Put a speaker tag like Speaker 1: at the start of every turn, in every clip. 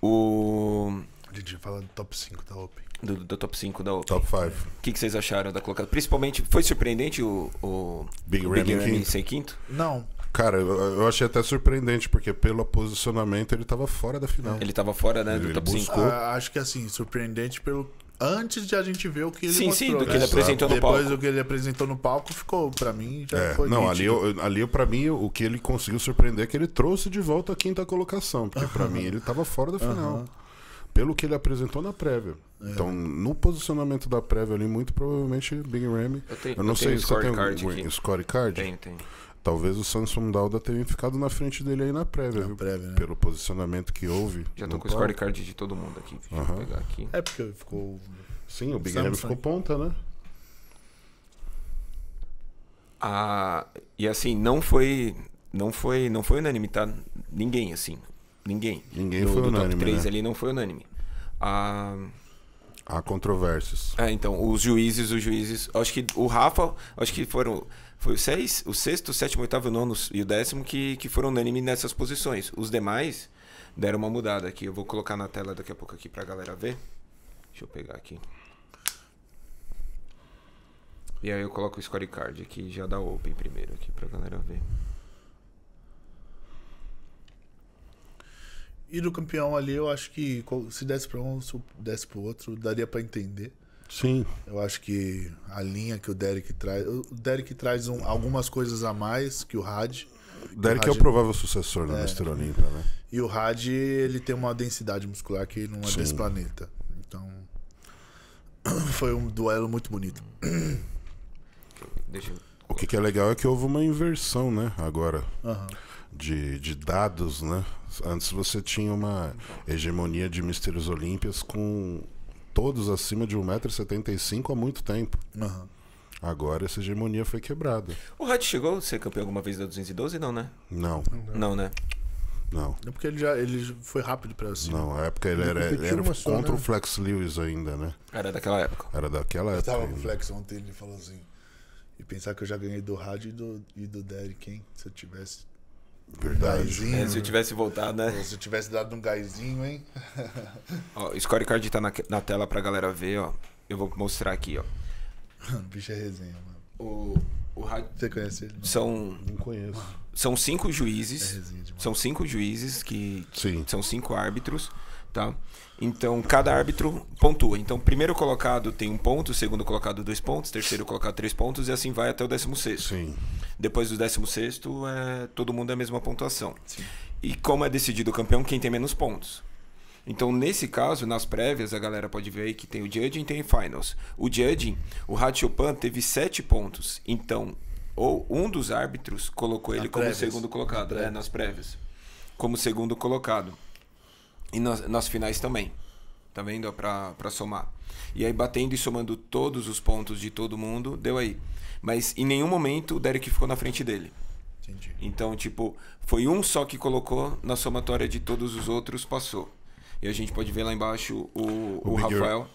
Speaker 1: O.
Speaker 2: A gente fala do top 5 da Open.
Speaker 1: Do, do, top 5 da Open. Top 5. O que, que, vocês acharam da colocada? Principalmente, foi surpreendente o, o Big, o Big Ram quinto. ser quinto?
Speaker 3: Não. Cara, eu, eu, achei até surpreendente, porque pelo posicionamento ele tava fora da final.
Speaker 2: Ele
Speaker 1: tava fora, né, ele, do top 5. Ah,
Speaker 2: acho que assim, surpreendente pelo antes de a gente ver o que ele sim, mostrou. Sim, do que né? ele apresentou Depois no palco. Depois do que ele apresentou no palco ficou, para mim, já é, foi Não, ali, eu,
Speaker 3: ali para mim, o que ele conseguiu surpreender é que ele trouxe de volta a quinta colocação, porque para mim ele tava fora da final. Pelo que ele apresentou na prévia. É. Então, no posicionamento da prévia ali, muito provavelmente Big Ramy. Eu, tenho, eu não eu sei se você tem um scorecard. Tem, tem. Talvez o Samsung Dauda tenha ficado na frente dele aí na prévia, na viu? Prévia, né? Pelo posicionamento
Speaker 1: que houve. Já tô com o scorecard de todo mundo aqui. Deixa eu pegar aqui.
Speaker 3: É porque ficou. Sim, o Big Samsung. ficou ponta, né?
Speaker 1: Ah, e assim, não foi. Não foi. Não foi unânime, tá? Ninguém, assim. Ninguém. Ninguém do, foi do unânime. O top 3 né? ali não foi unânime. Ah.
Speaker 3: Há controvérsias.
Speaker 1: É, então, os juízes, os juízes. Acho que o Rafa, acho que foram foi o, seis, o sexto, o sétimo, oitavo, o nono e o décimo que, que foram unânime nessas posições. Os demais deram uma mudada aqui. Eu vou colocar na tela daqui a pouco aqui pra galera ver. Deixa eu pegar aqui. E aí eu coloco o scorecard aqui já dá open primeiro aqui pra galera ver.
Speaker 2: E do campeão ali, eu acho que se desse pra um, se desse pro outro, daria para entender. Sim. Eu acho que a linha que o Derek traz. O Derek traz um, algumas coisas a mais que o Had. O Derek o Had, é o provável sucessor da é, Mestre Olímpia, né? E o Had, ele tem uma densidade muscular que não é Sim. desse planeta. Então. Foi um duelo muito bonito.
Speaker 1: Deixa eu...
Speaker 3: O que, que, é legal é que houve uma inversão, né? Agora. Uhum. De, de dados, né? Antes você tinha uma hegemonia de Mistérios Olímpias com todos acima de 1,75m há muito tempo. Uhum. Agora essa hegemonia foi quebrada.
Speaker 1: O Rádio chegou a ser campeão alguma vez da 212, não, né? Não. Não, né? Não. É porque ele já
Speaker 2: ele foi rápido pra cima. Não, a é época ele, ele era, ele era contra só, né? o
Speaker 3: Flex Lewis ainda, né? Era daquela época. Era daquela época. Eu tava com o
Speaker 2: Flex ontem, ele falou assim. E pensar que eu já ganhei do rádio e do, e do Derek, hein? Se eu tivesse Verdade. é, se né? eu
Speaker 3: tivesse voltado, né? Se eu
Speaker 2: tivesse dado um gásinho, hein?
Speaker 1: ó, o scorecard tá na, na tela pra galera ver, ó. Eu vou mostrar aqui, ó.
Speaker 2: Bicho é resenha, mano. O, o rádio... Você conhece ele?
Speaker 1: Não? São... Não conheço. São cinco juízes. É são cinco juízes que... Sim. São cinco árbitros. Tá? Então, cada árbitro pontua. Então, primeiro colocado tem um ponto, segundo colocado dois pontos, terceiro colocado três pontos e assim vai até o décimo sexto. Sim. Depois do décimo sexto, é, todo mundo é a mesma pontuação. Sim. E como é decidido o campeão, quem tem menos pontos. Então, nesse caso, nas prévias, a galera pode ver aí que tem o Judging e tem o Finals. O Judging, o Ratiopan teve sete pontos. Então, ou um dos árbitros colocou ele Na como prévias. segundo colocado, Na É, nas prévias. Como segundo colocado. E nas, nas finais também. Tá vendo? Para somar. E aí, batendo e somando todos os pontos de todo mundo, deu aí. Mas em nenhum momento o Derek ficou na frente dele. Entendi. Então, tipo, foi um só que colocou, na somatória de todos os outros passou. E a gente pode ver lá embaixo o, o, o Rafael.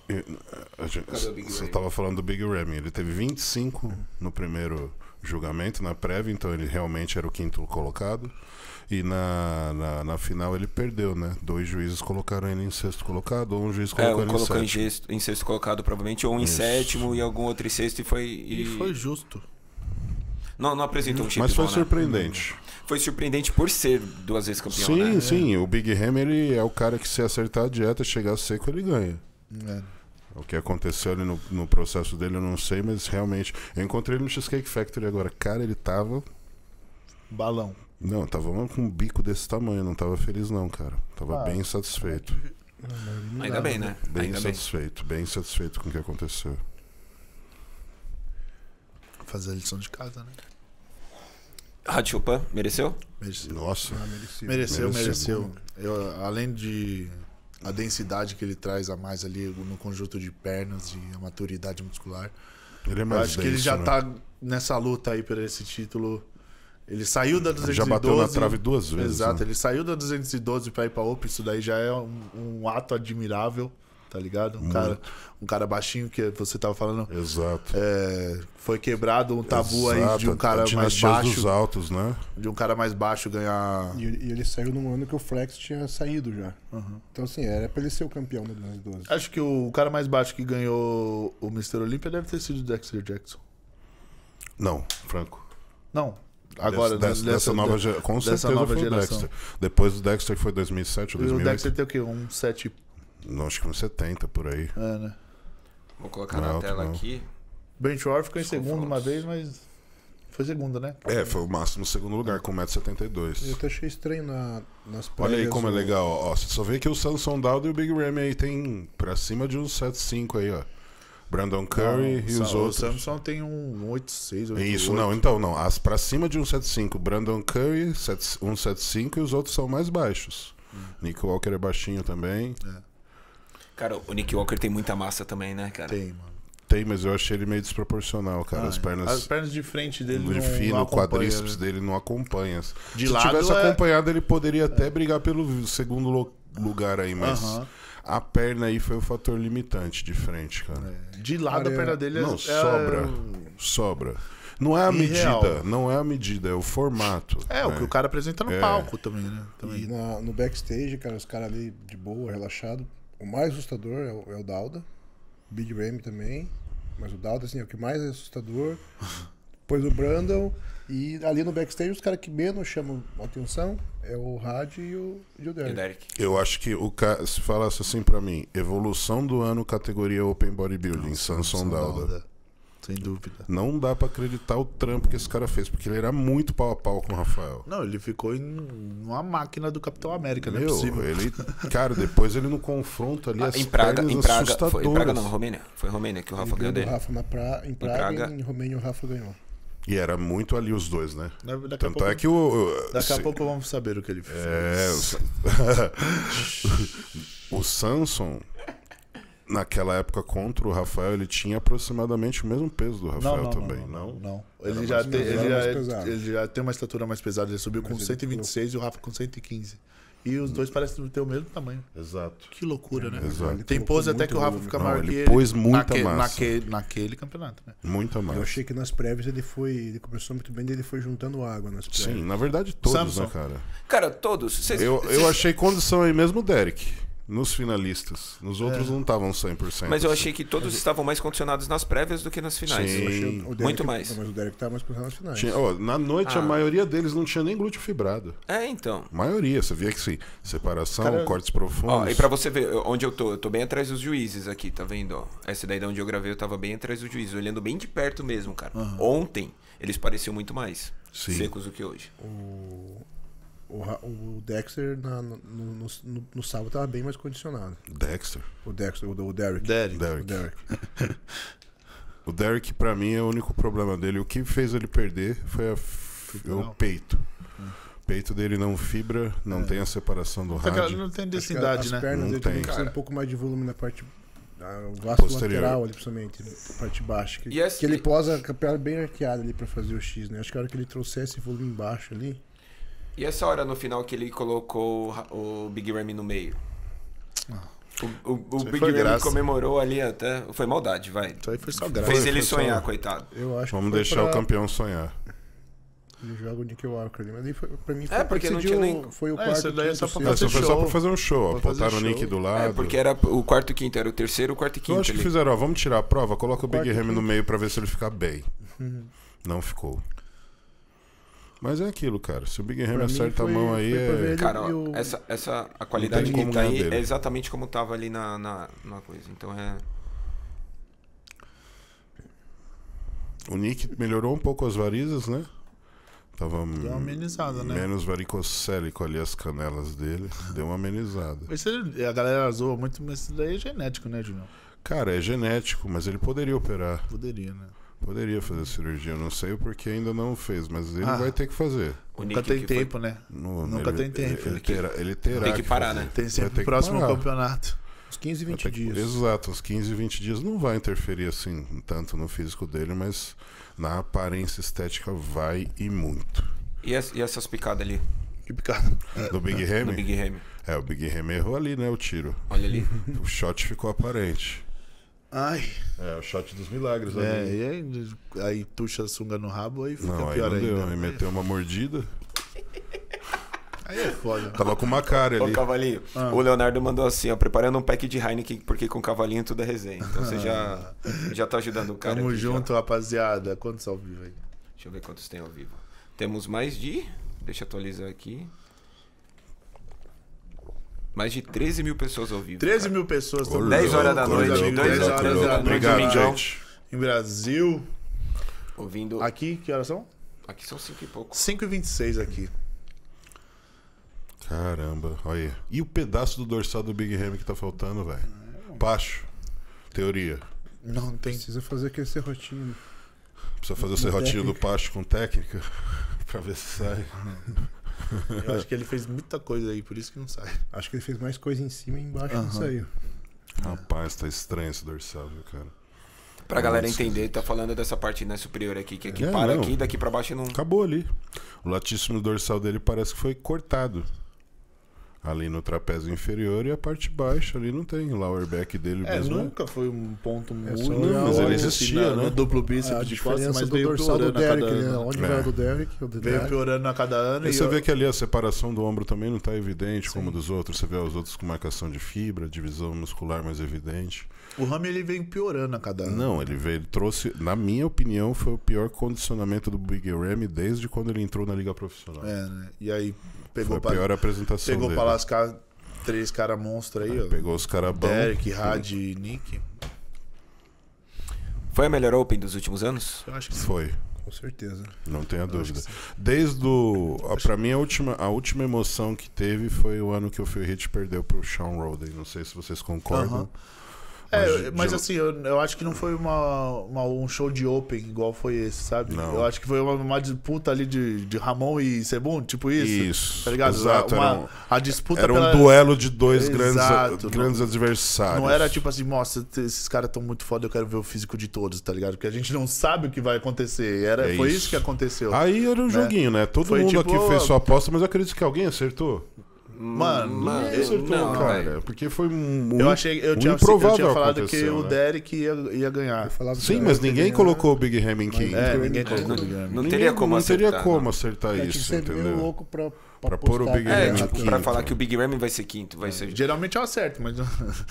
Speaker 1: Você tava
Speaker 3: falando do Big Remy. Ele teve 25 no primeiro julgamento na prévia, então ele realmente era o quinto colocado. E na, na, na, final ele perdeu, né? Dois juízes colocaram ele em sexto colocado, ou um juiz colocou é, um ele colocou em, Em,
Speaker 1: sexto, em sexto colocado, provavelmente, ou um Isso. em sétimo e algum outro em sexto e foi. E, e foi justo. Não, não
Speaker 3: apresentou um chip. Mas foi né? surpreendente.
Speaker 1: Né? Foi surpreendente por ser duas vezes campeão. Sim, né? sim.
Speaker 3: É. O Big Ham ele é o cara que se acertar a dieta, chegar seco, ele ganha. É. O que aconteceu ali no, no processo dele eu não sei, mas realmente. Eu encontrei ele no Cheesecake Factory agora. Cara, ele tava. Balão. Não, tava com um bico desse tamanho, não tava feliz não, cara. Tava ah, bem satisfeito. Ainda, bem, né? Bem ainda satisfeito, bem. satisfeito com o que aconteceu.
Speaker 2: Fazer a lição de casa, né?
Speaker 1: Rádio ah, mereceu? mereceu? Nossa. Ah, mereceu, mereceu. mereceu. mereceu.
Speaker 2: Eu, além de a densidade que ele traz a mais ali no conjunto de pernas e a maturidade muscular. Ele é mais eu acho denso, que ele já né? tá nessa luta aí por esse título. Ele saiu da 212. Já bateu na trave duas vezes. Exato, né? ele saiu da 212 para ir para Open. Isso daí já é um, um ato admirável tá ligado? Um, cara, um cara baixinho que você tava falando. Exato. É, foi quebrado um tabu Exato. aí de um cara mais baixo. dos altos, né? De um cara mais baixo ganhar. E, e ele saiu num ano que o Flex tinha
Speaker 4: saído já. Uhum. Então, assim, era pra ele ser o campeão de 2012.
Speaker 2: Acho que o, cara mais baixo que ganhou o Mr. Olympia deve ter sido o Dexter Jackson.
Speaker 3: Não, Franco. Não, agora dessa, dessa, dessa nova Com dessa certeza nova foi Dexter. Depois do Dexter foi 2007 ou 2008. E o Dexter
Speaker 2: tem o quê? Um 7 Acho que uns 70 por aí. É, né? Vou colocar
Speaker 4: não é na alto, tela não. aqui.
Speaker 2: Brent Ward ficou em segundo uma vez, mas
Speaker 3: foi segunda, né? É, foi o máximo segundo lugar, com 1,72m.
Speaker 4: Eu até achei estranho na, nas Olha aí como é legal,
Speaker 3: ó. Você só vê que o Samson Dowd e o Big Ram aí tem pra cima de uns 7,5 aí, ó. Brandon Curry não, e os o outros. O
Speaker 2: Samson tem um 8,6, Isso, não,
Speaker 3: então, não. As pra cima de 1,75. Brandon Curry, 1,75 e os outros são mais baixos. Hum. Nick Walker é baixinho também.
Speaker 1: É. Cara, o Nick Walker tem muita massa também, né, cara? Tem,
Speaker 3: mano. Tem, mas eu achei ele meio desproporcional, cara. Ah, as pernas. As pernas de frente dele de fino, não o quadríceps né? dele não acompanha. De Se lado tivesse é... acompanhado, ele poderia é. até brigar pelo segundo lugar aí, mas. Uh -huh. A perna aí foi o fator limitante de frente, cara. É. De lado a perna dele é. Não, sobra. É sobra. Não é a Irreal. medida, não é a medida, é o formato. É, né? o que né? o cara apresenta no é. palco também, né?
Speaker 4: Também. E na, no backstage, cara, os caras ali de boa, relaxado, o mais assustador é o, é o Dauda. Big Ram também. Mas o Dauda, assim, é o que mais é assustador. Depois o Brandon. E ali no backstage, os caras que menos chamam atenção é o Rad e o, e o Derek.
Speaker 3: Eu acho que o ca... se falasse assim pra mim, evolução do ano categoria Open Bodybuilding, Building Samson Dauda. Dauda. Sem dúvida. Não dá para acreditar o trampo que esse cara fez, porque ele era muito pau a pau com o Rafael. Não, ele ficou em uma máquina do Capitão América, não é Meu, é possível. Ele, cara, depois ele no confronto ali ah, as em Praga, em Praga, foi, em Praga não, Romênia. Foi Romênia que o Rafa ganhou dele. Rafa,
Speaker 4: pra, em Praga, em Praga, em Romênia o Rafa ganhou.
Speaker 3: E era muito ali os dois, né? Daqui Tanto pouco, é que o. Daqui se... a pouco vamos saber o que ele é, fez. É. O, o Samson naquela época contra o Rafael, ele tinha aproximadamente o mesmo peso do Rafael não, não, também, não? Não. não. Ele, já tem, ele, já,
Speaker 2: ele já tem uma estatura mais pesada, ele subiu Mas com ele 126 ficou... e o Rafa com 115. E os dois parecem ter o mesmo tamanho. Exato. Que loucura, né? Exato. Tem pose até que o Rafa fica não, maior ele que ele. pôs muita naquele, massa. Naquele, naquele campeonato, né? Muita massa. Eu
Speaker 4: achei que nas prévias ele foi... Ele começou muito bem, ele foi juntando água nas prévias. Sim, na verdade todos, né, Samson. né, cara? Cara, todos. Cês, eu, cês... eu achei
Speaker 3: condição aí mesmo o Derek. Nos finalistas. Nos outros é. não estavam 100%. Mas eu assim. achei que
Speaker 1: todos estavam mais condicionados nas prévias do que nas finais. Sim. Derek, Muito mais. Mas o Derek
Speaker 4: estava tá mais condicionado nas finais. Tinha,
Speaker 3: na noite, ah. a maioria deles não tinha nem glúteo fibrado. É, então. maioria. Você via que sim. Separação, Cara... cortes profundos. e para
Speaker 1: você ver onde eu tô, eu tô bem atrás dos juízes aqui, tá vendo? Essa daí de onde eu gravei, eu tava bem atrás dos juízes, olhando bem de perto mesmo, cara. Uhum. Ontem, eles pareciam muito mais Sim. secos do que hoje.
Speaker 4: O o, o Dexter na, no, no, no, no, sábado tava bem mais condicionado.
Speaker 3: Dexter? O Dexter, o, o Derek. Derek. Derek. O Derek. o Derek, pra mim, é o único problema dele. O que fez ele perder foi a, o peito. É. O peito dele não fibra, não é. tem a separação do rádio. Ele não tem
Speaker 4: densidade, né? As pernas não dele tem. tem um pouco mais de volume na parte ah, o vasto Posterior. lateral ali, principalmente, parte baixa. Que, yes, que ele posa a perna bem arqueada ali para fazer o X, né? Acho que a hora que ele trouxesse esse volume baixo ali,
Speaker 1: e essa hora no final que ele colocou o Big Ramy no meio? Ah. O, o, o Big Ramy comemorou ali até. Foi maldade, vai. Isso aí foi só graça. Fez ele sonhar, só... coitado.
Speaker 3: Eu acho Vamos deixar pra... o campeão sonhar.
Speaker 4: Ele joga o Nick Walker ali, mas aí foi, pra mim é, foi é, porque não tinha nem... foi o é, quarto. É, daí é só, pra fazer, é, só, só pra fazer
Speaker 1: um show. Botaram o Nick do é, lado. É, porque era o quarto e quinto, era o terceiro, o quarto e quinto. Eu acho ali. que fizeram, ó, vamos tirar
Speaker 3: a prova, coloca o, o Big Ramy no meio pra ver se ele ficar bem. Uhum. Não ficou. Mas é aquilo, cara. Se o Big Ham acerta foi, a mão aí. É... Cara,
Speaker 1: essa, essa, a qualidade que tá aí dele. é exatamente como tava ali na, na, na coisa. Então é.
Speaker 3: O Nick melhorou um pouco as varizes, né? Tava Deu uma amenizada, né? Menos varicocélico ali as canelas dele. Deu uma amenizada. Esse, a galera zoa muito, mas isso daí é genético, né, Julião? Cara, é genético, mas ele poderia operar. Poderia, né? Poderia fazer cirurgia, eu não sei o porquê ainda não fez, mas ele ah, vai ter que fazer. Nunca tem tempo, foi... né? No, Nunca ele, tem tempo. Ele, terá, ele terá. Tem que, parar, né? Tem sempre o próximo campeonato. os 15, 20 que... dias. Exato, uns 15, 20 dias. Não vai interferir assim, tanto no físico dele, mas na aparência estética vai e muito.
Speaker 1: E, as, e essas picadas ali? Que picada? Do Big Remy? Do Big
Speaker 3: Remy. É, o Big Remy errou ali, né? O tiro. Olha ali. O shot ficou aparente. Ai. É, o shot dos milagres, é, e
Speaker 2: aí, aí tuxa a sunga no rabo, aí fica não, pior ainda. aí meteu
Speaker 3: uma mordida. Aí é foda. Tava com uma cara ali. Ô, Cavalinho, ah. o
Speaker 1: Leonardo mandou assim, ó, preparando um pack de Heineken, porque com Cavalinho tudo é resenha. Então você já, ah. já tá ajudando o cara. Tamo junto, já. rapaziada. Quantos ao vivo aí? Deixa eu ver quantos tem ao vivo. Temos mais de... Deixa eu atualizar aqui. Mais de 13 mil pessoas ao vivo. 13 cara. mil pessoas. 10 horas da noite. 10 horas da noite. Obrigado, gente.
Speaker 2: Em Brasil. Ouvindo. Aqui, que horas são? Aqui são 5
Speaker 3: e pouco. 5 e 26 aqui. Caramba, olha aí. E o pedaço do dorsal do Big Ham que tá faltando, velho? É, Pacho. Teoria. Não,
Speaker 4: não tem. Precisa fazer aquele serrotinho. Precisa fazer o serrotinho do
Speaker 3: Pacho com técnica pra ver se sai. Eu acho
Speaker 2: que ele fez muita coisa aí, por isso que não sai.
Speaker 3: Acho que
Speaker 4: ele fez mais coisa em cima e embaixo uhum. não saiu.
Speaker 1: Rapaz, tá estranho esse dorsal, viu, cara? Pra é galera entender, tá falando dessa parte né, superior aqui, que aqui é, para não. aqui, daqui para baixo não.
Speaker 3: Acabou ali. O latíssimo dorsal dele parece que foi cortado ali no trapézio inferior e a parte baixa ali não tem. O lower back dele é, mesmo. É. Nunca foi um ponto é muito. Não, mas ele existia, na, né? Duplo bíceps de costas, mas do veio dorsal do Derek, Né? Onde é. vai do Derek? O Derek? veio piorando a cada ano. E, e você eu... vê que ali a separação do ombro também não está evidente Sim. como dos outros. Você vê os outros com marcação de fibra, divisão muscular mais evidente.
Speaker 2: O Rami ele vem piorando a cada
Speaker 3: ano. Não, ele veio, ele trouxe, na minha opinião, foi o pior condicionamento do Big Ramy desde quando ele entrou na liga profissional. É, né? E aí Pegou Foi a pior pra, apresentação Pegou dele. pra
Speaker 2: lascar três caras monstros aí, é, ó. Pegou os caras bons. Derek, Had
Speaker 1: e Nick. Foi a melhor Open dos últimos anos? Eu acho que Foi. Com certeza. Não tenha dúvida.
Speaker 3: Desde o. Pra mim, a última, a última emoção que teve foi o ano que o Phil Hitch perdeu pro Sean Roden. Não sei se vocês concordam. Uh -huh. É, mas assim,
Speaker 2: eu, eu, acho que não foi uma, uma, um show de open igual foi esse, sabe? Não. Eu acho que foi uma, uma disputa ali de, de Ramon e Sebum, tipo isso. Isso. Tá ligado? Exato, uma, um, a disputa Era um pela... duelo de dois Exato, grandes, grandes
Speaker 3: adversários. Não era tipo
Speaker 2: assim, nossa, esses caras estão muito foda, eu quero ver o físico de todos, tá ligado? Porque a gente não sabe o que vai acontecer. Era, é foi isso. isso. que aconteceu. Aí era um né? joguinho, né? Todo foi, mundo tipo, aqui fez sua
Speaker 3: aposta, mas eu acredito que alguém acertou.
Speaker 2: Mano, não acertou, não, cara. Véio. Porque
Speaker 3: foi um eu achei, eu tinha, improvável. Eu tinha falado que né? o
Speaker 2: Derek ia, ia ganhar. Sim, mas ninguém colocou o Big Ham
Speaker 3: em quinto. É, ninguém colocou o Big Ham. Não teria como acertar. Não teria como acertar isso, é entendeu? louco pra pra, pra pôr o Big é, Ram tipo, pra falar que
Speaker 1: o Big Ram vai ser quinto. Vai é. ser... Geralmente eu acerto, mas.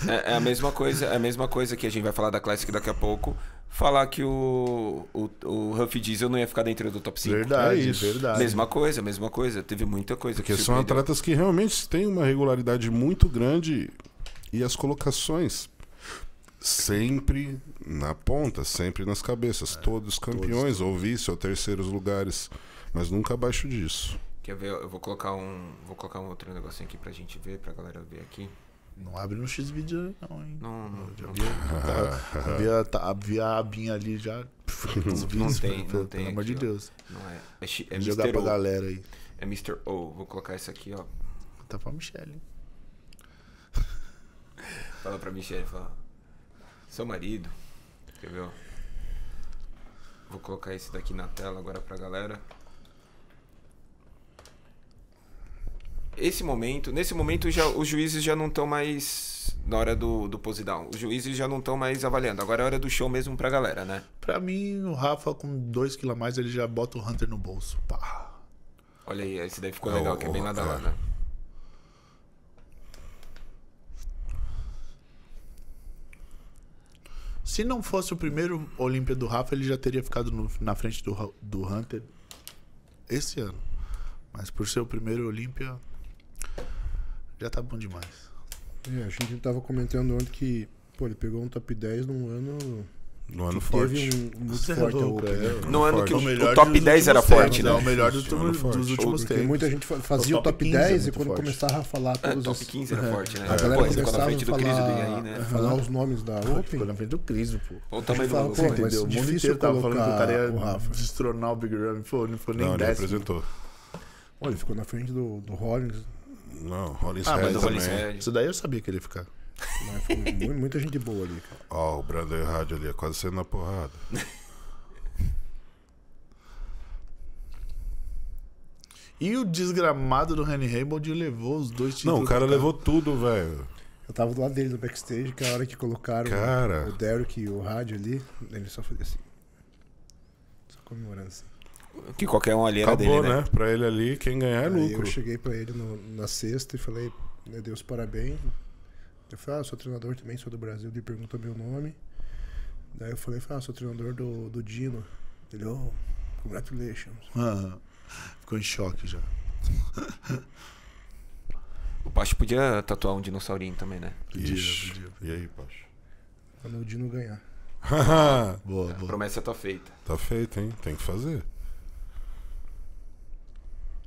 Speaker 1: é, é, a mesma coisa, é a mesma coisa que a gente vai falar da Classic daqui a pouco falar que o, o, o Huff Diesel não ia ficar dentro do top 5. Verdade, é isso. verdade. Mesma coisa, mesma coisa. Teve muita coisa. Porque são atletas
Speaker 3: que realmente têm uma regularidade muito grande e as colocações sempre na ponta, sempre nas cabeças. É, todos campeões, todos. ou vice, ou terceiros lugares. Mas nunca abaixo disso.
Speaker 1: Quer ver? Eu vou colocar um, vou colocar um outro negocinho aqui pra gente ver, pra galera ver aqui. Não
Speaker 3: abre no
Speaker 2: Xvideo, não, hein?
Speaker 1: Não, não. já vi,
Speaker 3: não. Tá? vi, a, tá,
Speaker 2: vi a abinha ali já. vídeos, não tem, não tem. Pelo amor de Deus. Não é. É, é Vou jogar pra o. galera
Speaker 1: aí. É Mr. O. Vou colocar isso aqui, ó. Tá pra Michelle. Hein? Fala pra Michelle, fala. Seu marido, entendeu? Vou colocar esse daqui na tela agora pra galera. esse momento, nesse momento já, os juízes já não estão mais na hora do, do pose down. Os juízes já não estão mais avaliando. Agora é hora do show mesmo pra galera, né?
Speaker 2: Pra mim, o Rafa com 2 kg a mais, ele já bota o Hunter no bolso. Pá.
Speaker 1: Olha aí, esse daí ficou é, legal, o, que é bem nada lá, né?
Speaker 2: Se não fosse o primeiro Olímpia do Rafa, ele já teria ficado no, na frente do, do Hunter esse ano. Mas por ser o primeiro Olímpia, já tá bom demais.
Speaker 4: É, a gente tava comentando ontem que, pô, ele pegou um top 10 num ano. No ano forte. Teve Um, muito é forte louco, No é, né? ano forte. que o, o top 10 era forte, né? né? o melhor do, do, dos últimos tempos. Muita gente fazia o top, top 10 é e quando forte. começava a falar é, todos os... é, top 15 era forte, né? A galera pô, começava a falar, né? falar os nomes da Open.
Speaker 2: Ficou na frente do Cris, pô. Ou também do Cris, entendeu? O mundo inteiro tava falando que o cara ia destronar o Big Ramy. Pô, não ficou nem 10. Não, ele apresentou. Olha, ficou na frente do Rollins não, Rollins
Speaker 4: ah, Red
Speaker 3: também. É Isso daí eu sabia que ele ia ficar. Mas foi muita gente boa ali, cara. Ó, o Brander Rádio ali, é quase sendo na porrada.
Speaker 2: E o desgramado do Henry Raymond levou os dois títulos. Não, o cara levou
Speaker 3: tudo, velho. Eu tava do lado dele no
Speaker 2: backstage, que é a hora que colocaram
Speaker 3: Cara.
Speaker 2: o Derek e o rádio
Speaker 4: ali, ele só fazia assim. Só comemorando assim.
Speaker 1: Que qualquer um ali era Acabou,
Speaker 3: dele, né? né? Pra ele ali, quem ganhar é Aí lucro. eu cheguei
Speaker 4: pra ele no- na sexta e falei, meu Deus, parabéns. Eu falei, ah, sou treinador também, sou do Brasil. Ele perguntou meu nome. Daí eu falei, ah, sou treinador do, do Dino. Ele, oh, congratulations.
Speaker 2: Ah,
Speaker 1: ficou em choque já. O Pacho podia tatuar um dinossaurinho também, né? Ixi. Podia, E aí, Pacho?
Speaker 4: Quando o Dino ganhar.
Speaker 3: boa, boa. Promessa tá feita. tá feita hein? Tem que fazer.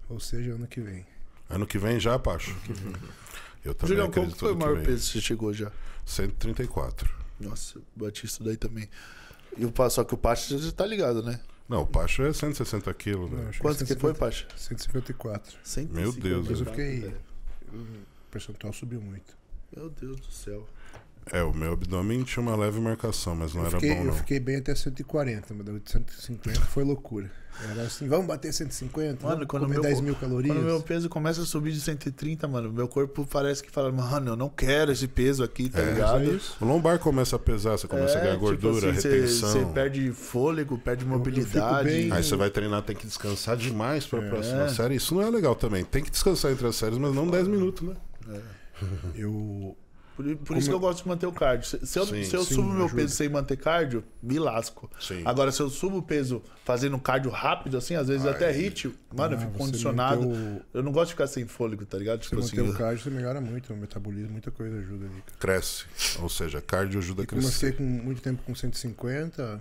Speaker 4: Ou seja, ano que vem.
Speaker 3: Ano que vem já, Pacho? Né? Eu também Julião, como foi o maior peso que você chegou já? 134. Nossa, bati isso daí também.
Speaker 2: E o, só que o Pacho já tá ligado, né? Não, o Pacho é 160 quilos, né? Quanto que, que foi,
Speaker 4: Pacho? 154. 154. Meu Deus. Mas eu fiquei... O percentual subiu muito. Meu Deus do céu.
Speaker 3: É, o meu abdômen tinha uma leve marcação, mas não eu era fiquei, bom. Eu não.
Speaker 4: fiquei bem até 140, mas 150 foi loucura. Era assim, vamos bater 150, mano, quando
Speaker 3: comer meu, 10 mil calorias. Quando
Speaker 2: meu peso começa a subir de 130, mano, meu corpo parece que fala, mano, eu não quero esse peso aqui, tá é, é ligado? É
Speaker 3: o lombar começa a pesar, você começa é, a ganhar é, tipo gordura, tipo assim, retenção. Você perde fôlego, perde mobilidade. Bem... Aí você vai treinar, tem que descansar demais pra é. próxima série. Isso não é legal também. Tem que descansar entre as séries, mas não 10 minutos, né? É. Eu,
Speaker 2: por, por Como... isso que eu é? gosto de manter o cardio. Se eu, sim, se eu sim, subo meu ajuda. peso sem manter cardio, me lasco. Sim. Agora, se eu subo o peso fazendo cardio rápido, assim, às vezes Ai. até hit, mano, ah, eu fico condicionado. Eu não gosto de ficar sem fôlego, tá ligado? Tipo você assim, manter o cardio, você melhora muito. O
Speaker 4: metabolismo, muita coisa ajuda ali.
Speaker 3: Cara. Cresce. Ou seja, cardio ajuda e a crescer. Comecei com
Speaker 4: muito tempo com 150,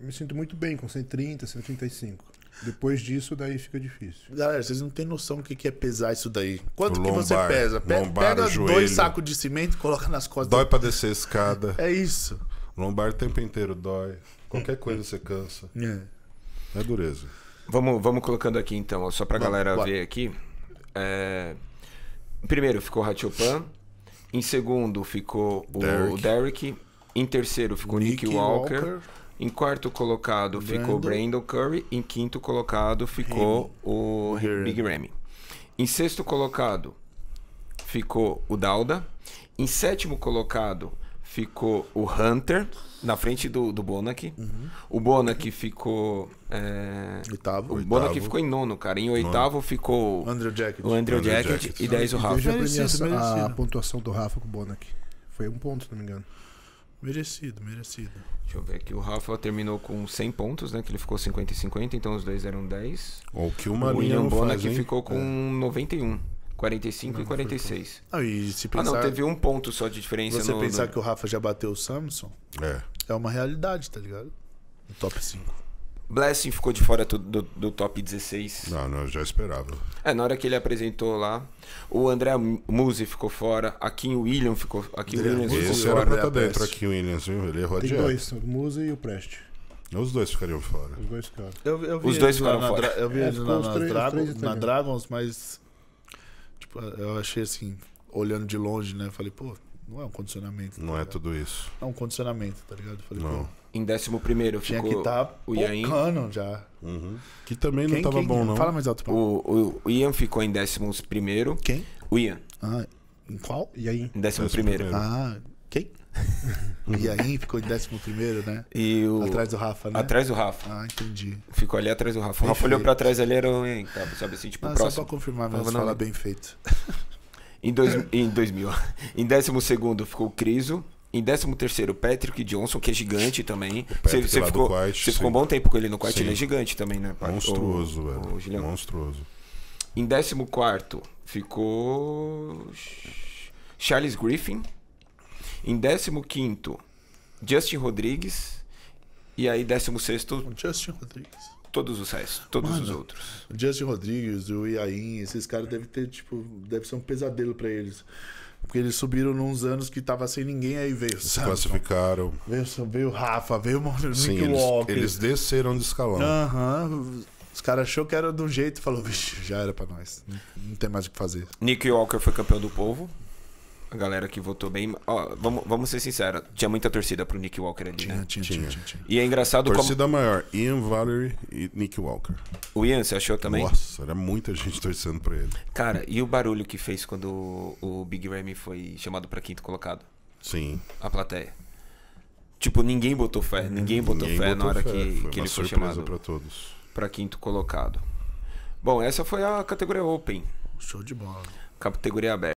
Speaker 4: me sinto muito bem com 130, 135. Depois disso,
Speaker 2: daí fica difícil. Galera, vocês não têm noção do que é pesar isso daí. Quanto lombar, que você pesa? Pe lombar, pega joelho, dois sacos de cimento e coloca nas costas. Dói pra
Speaker 3: descer a escada. É isso. Lombar o tempo inteiro dói. Qualquer coisa você cansa. É.
Speaker 1: É dureza. Vamos, vamos colocando aqui então, só pra vamos, galera ver aqui. É... Primeiro ficou Ratiopan. Em segundo ficou Derek. o Derek. Em terceiro ficou Nick Walker. Walker. Em quarto colocado Brando. ficou Brandon Curry. Em quinto colocado ficou Remy. o Big Remy. Em sexto colocado ficou o Dauda. Em sétimo colocado ficou o Hunter, na frente do, do Bonac. Uhum. O Bonac ficou. É... Oitavo. O Bonac ficou em nono, cara. Em oitavo nono. ficou. Andrew Jacket. O Andrew, Andrew Jacket, Jacket, e dez o então, Rafa. já a, a
Speaker 4: pontuação do Rafa com o Bonac. Foi um ponto, se não me engano. Merecido, merecido.
Speaker 1: Deixa eu ver aqui. O Rafa terminou com 100 pontos, né? Que ele ficou 50 e 50, então os dois eram 10. Ou que uma o William Bona que ficou com é. 91. 45 não, e 46. Não, e se pensar, ah, não, teve um
Speaker 2: ponto só de diferença. Se Você no, pensar no... que o Rafa já bateu o Samson, É. É uma
Speaker 1: realidade, tá ligado? No top 5. Blessing ficou de fora do, do, do, top 16. Não, não, eu já esperava. É, na hora que ele apresentou lá, o André Muse ficou fora, a Kim William ficou, a Kim Williams Esse era pra tá dentro, a
Speaker 3: Kim Williams, viu? Ele errou Tem dieta. dois,
Speaker 4: o Muse e o Prest.
Speaker 3: Os dois ficariam fora.
Speaker 4: Os dois ficaram. Eu, eu vi
Speaker 3: os dois ficaram fora.
Speaker 4: eu vi
Speaker 2: é, eles na, na, três, Drago, na Dragons, mas tipo, eu achei assim, olhando de longe, né? Falei, pô, não é um condicionamento. Tá não é ligado? é tudo isso. É um condicionamento, tá ligado? Eu falei, não. Em décimo primeiro ficou. que tá o Ian já. Uhum. Que também quem, não estava bom, não. Fala mais
Speaker 1: alto. Pra... O, o, Ian ficou em décimo primeiro. Quem? O Ian.
Speaker 2: Ah, em qual? E aí? Em décimo, décimo primeiro. primeiro.
Speaker 1: Ah, quem?
Speaker 2: e aí ficou em décimo primeiro,
Speaker 1: né? E o... Atrás do Rafa, né? Atrás do Rafa. Ah, entendi. Ficou ali atrás do Rafa. o Rafa olhou pra trás ali, era o Ian, tá? sabe assim, tipo, ah, próximo. Só pra confirmar, mas fala bem feito. Em, dois, em 2000. Em 12 ficou o Criso. Em 13o, Patrick Johnson, que é gigante também. Você ficou, Quite, ficou um bom tempo com ele no quarto, ele é gigante também, né? Monstruoso, o, velho. O Monstruoso. Em 14 ficou. Charles Griffin. Em 15, Justin Rodrigues. E aí, 16. Justin Rodrigues todos os restos, todos Mano, os outros.
Speaker 2: O Justin Rodrigues, o Iain, esses caras devem ter, tipo, deve ser um pesadelo para eles. Porque eles subiram nos anos que tava sem ninguém, aí veio Se
Speaker 3: classificaram. Veio,
Speaker 2: veio Rafa, veio o Sim, Nick eles, Walker. eles
Speaker 1: desceram de escalão.
Speaker 2: Aham. Os caras achou que era de um jeito e falou, vixi, já era pra nós. Não, não tem mais o que fazer.
Speaker 1: Nick Walker foi campeão do povo. A galera que votou bem. Ó, vamos, vamos ser sinceros. Tinha muita torcida pro Nick Walker ali. Tinha, né? tinha, tinha, tinha, tinha, E é engraçado torcida
Speaker 3: como. Torcida maior: Ian Valerie e Nick Walker. O Ian, você
Speaker 1: achou também? Nossa, era muita gente torcendo pra ele. Cara, e o barulho que fez quando o Big Ramy foi chamado pra quinto colocado? Sim. A plateia. Tipo, ninguém botou fé. Ninguém botou ninguém fé botou na hora fé. que, foi que ele foi chamado. Pra todos. Pra quinto colocado. Bom, essa foi a categoria Open. Show de bola. Categoria aberta.